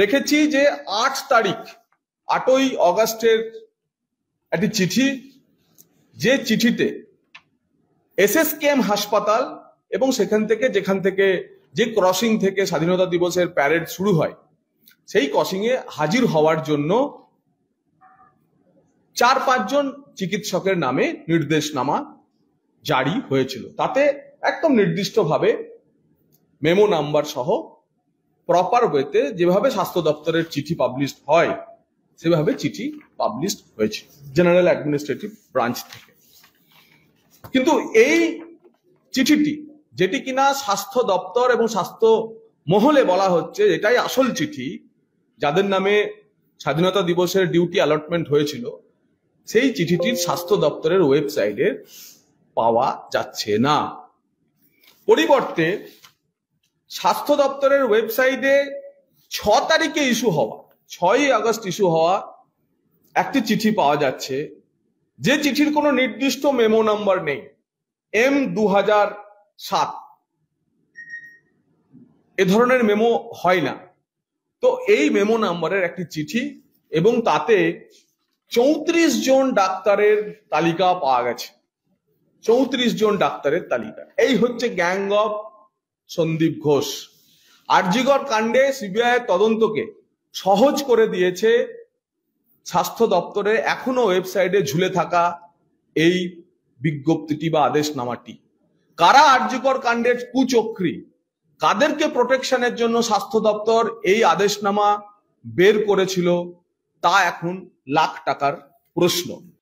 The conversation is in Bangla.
দেখেছি যে আট তারিখ আটই অগাস্টের একটি চিঠি যে চিঠিতে এসএসকেএম হাসপাতাল এবং সেখান থেকে যেখান থেকে যে ক্রসিং থেকে স্বাধীনতা দিবসের প্যারেড শুরু হয় সেই ক্রসিংয়ে হাজির হওয়ার জন্য চার পাঁচজন চিকিৎসকের নামে নির্দেশনামা জারি হয়েছিল তাতে একদম নির্দিষ্টভাবে মেমো নাম্বার সহ প্রপার ওয়েতে যেভাবে স্বাস্থ্য দপ্তরের চিঠি পাবলিশ হয় সেভাবে চিঠি পাবলিশ হয়েছে জেনারেল অ্যাডমিনিস্ট্রেটিভ ব্রাঞ্চ থেকে কিন্তু এই চিঠিটি যেটি কিনা স্বাস্থ্য দপ্তর এবং স্বাস্থ্য মহলে বলা হচ্ছে এটাই আসল চিঠি যাদের নামে স্বাধীনতা দিবসের ডিউটি অ্যালটমেন্ট হয়েছিল সেই চিঠিটির স্বাস্থ্য দপ্তরের ওয়েবসাইটে পাওয়া যাচ্ছে না পরিবর্তে স্বাস্থ্য দপ্তরের ওয়েবসাইটে ছ তারিখে ইস্যু হওয়া ছয়ই আগস্ট ইস্যু হওয়া একটি চিঠি পাওয়া যাচ্ছে যে চিঠির কোনো নির্দিষ্ট মেমো নাম্বার নেই এম দু সাত এ ধরনের মেমো হয় না তো এই মেমো নাম্বারের একটি চিঠি এবং তাতে চৌত্রিশ জন ডাক্তারের তালিকা পাওয়া গেছে চৌত্রিশ জন ডাক্তারের তালিকা এই হচ্ছে গ্যাং অফ সন্দীপ ঘোষ আরজিগর কাণ্ডে সিবিআই তদন্তকে সহজ করে দিয়েছে স্বাস্থ্য দপ্তরের এখনো ওয়েবসাইটে ঝুলে থাকা এই বিজ্ঞপ্তিটি বা আদেশনামাটি কারা আরজিকর কাণ্ডের কুচক্রি কাদেরকে প্রোটেকশনের জন্য স্বাস্থ্য দপ্তর এই আদেশনামা বের করেছিল তা এখন লাখ টাকার প্রশ্ন